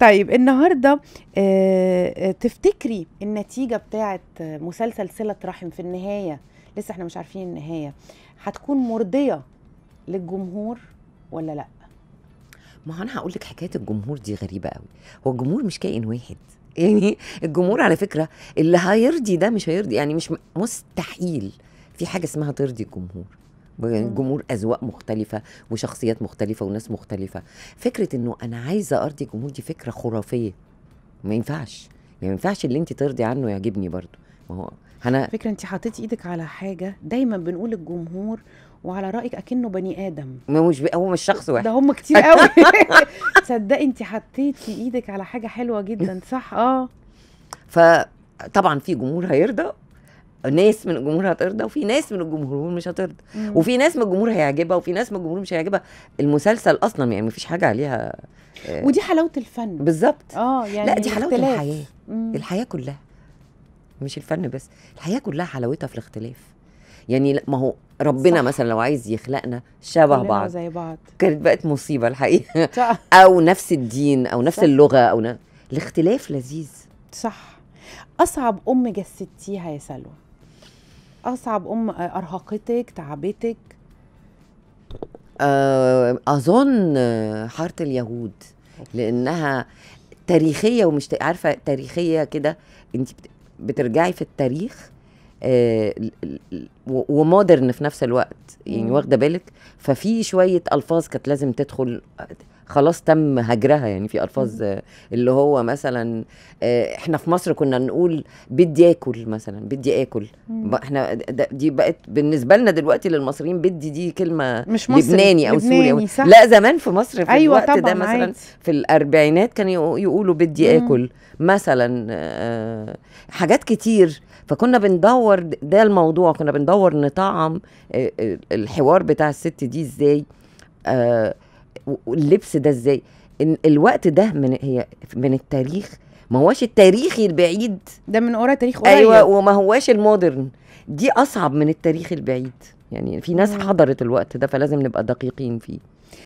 طيب النهارده آه، آه، تفتكري النتيجه بتاعه مسلسل صله رحم في النهايه لسه احنا مش عارفين النهايه هتكون مرضيه للجمهور ولا لا ما انا هقول لك حكايه الجمهور دي غريبه قوي هو الجمهور مش كائن واحد يعني الجمهور على فكره اللي هيرضي ده مش هيرضي يعني مش مستحيل في حاجه اسمها ترضي الجمهور يعني جمهور اذواق مختلفه وشخصيات مختلفه وناس مختلفه فكره انه انا عايزه ارضي الجمهور دي فكره خرافيه ما ينفعش يعني ما ينفعش اللي انت ترضي عنه يعجبني برضو ما هو انا فكره انت حطيتي ايدك على حاجه دايما بنقول الجمهور وعلى رايك اكنه بني ادم ما مش هو مش شخص واحد ده هم كتير قوي تصدقي انت حطيتي ايدك على حاجه حلوه جدا صح اه فطبعا في جمهور هيرضى ناس من الجمهور هترضى وفي ناس من الجمهور مش هترضى وفي ناس من الجمهور هيعجبها وفي ناس من الجمهور مش هيعجبها المسلسل اصلا يعني مفيش حاجه عليها آه ودي حلاوه الفن بالظبط اه يعني لا دي حلاوه الحياه مم. الحياه كلها مش الفن بس الحياه كلها حلاوتها في الاختلاف يعني ما هو ربنا صح. مثلا لو عايز يخلقنا شبه بعض زي بعض كانت بقت مصيبه الحقيقه او نفس الدين او نفس صح. اللغه او ن... الاختلاف لذيذ صح اصعب ام جسدتيها يا سلوى اصعب ام ارهقتك تعبتك آه، اظن حاره اليهود لانها تاريخيه ومش عارفه تاريخيه كده انت بترجعي في التاريخ آه، ومودرن في نفس الوقت يعني واخده بالك ففي شويه الفاظ كانت لازم تدخل خلاص تم هجرها يعني في الفاظ اللي هو مثلا آه، احنا في مصر كنا نقول بدي اكل مثلا بدي اكل احنا دي بقت بالنسبه لنا دلوقتي للمصريين بدي دي كلمه مش مصري لبناني او سوري صح. لا زمان في مصر في أيوة الوقت ده مثلا عايز. في الاربعينات كانوا يقولوا بدي اكل مثلا آه، حاجات كتير فكنا بندور ده الموضوع كنا بندور نطعم آه، الحوار بتاع الست دي ازاي آه واللبس ده ازاي إن الوقت ده من هي من التاريخ ما هواش التاريخي البعيد ده من ورا تاريخ قريب ايوه وما هواش المودرن دي اصعب من التاريخ البعيد يعني في ناس حضرت الوقت ده فلازم نبقى دقيقين فيه